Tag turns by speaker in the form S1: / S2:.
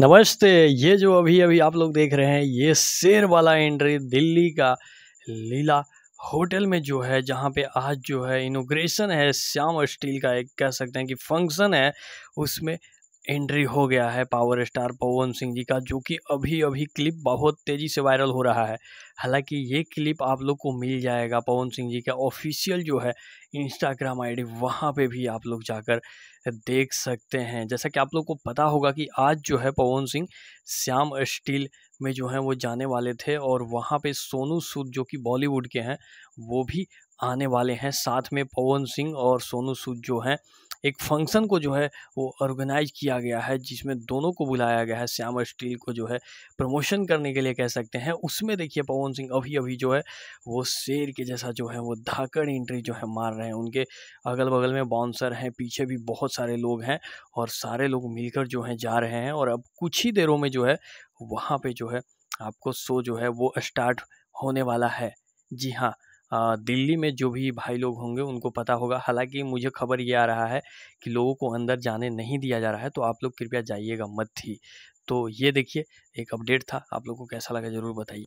S1: नमस्ते ये जो अभी अभी आप लोग देख रहे हैं ये शेर वाला एंट्री दिल्ली का लीला होटल में जो है जहाँ पे आज जो है इनोग्रेशन है श्याम स्टील का एक कह सकते हैं कि फंक्शन है उसमें एंट्री हो गया है पावर स्टार पवन सिंह जी का जो कि अभी अभी क्लिप बहुत तेज़ी से वायरल हो रहा है हालांकि ये क्लिप आप लोग को मिल जाएगा पवन सिंह जी का ऑफिशियल जो है इंस्टाग्राम आईडी वहाँ पे भी आप लोग जाकर देख सकते हैं जैसा कि आप लोग को पता होगा कि आज जो है पवन सिंह श्याम स्टील में जो है वो जाने वाले थे और वहाँ पर सोनू सूद जो कि बॉलीवुड के हैं वो भी आने वाले हैं साथ में पवन सिंह और सोनू सूद जो हैं एक फंक्शन को जो है वो ऑर्गेनाइज किया गया है जिसमें दोनों को बुलाया गया है श्याम स्टील को जो है प्रमोशन करने के लिए कह सकते हैं उसमें देखिए पवन सिंह अभी अभी जो है वो शेर के जैसा जो है वो धाकड़ एंट्री जो है मार रहे हैं उनके अगल बगल में बाउंसर हैं पीछे भी बहुत सारे लोग हैं और सारे लोग मिलकर जो है जा रहे हैं और अब कुछ ही देरों में जो है वहाँ पर जो है आपको शो जो है वो स्टार्ट होने वाला है जी हाँ दिल्ली में जो भी भाई लोग होंगे उनको पता होगा हालांकि मुझे खबर ये आ रहा है कि लोगों को अंदर जाने नहीं दिया जा रहा है तो आप लोग कृपया जाइएगा मत ही तो ये देखिए एक अपडेट था आप लोग को कैसा लगा ज़रूर बताइए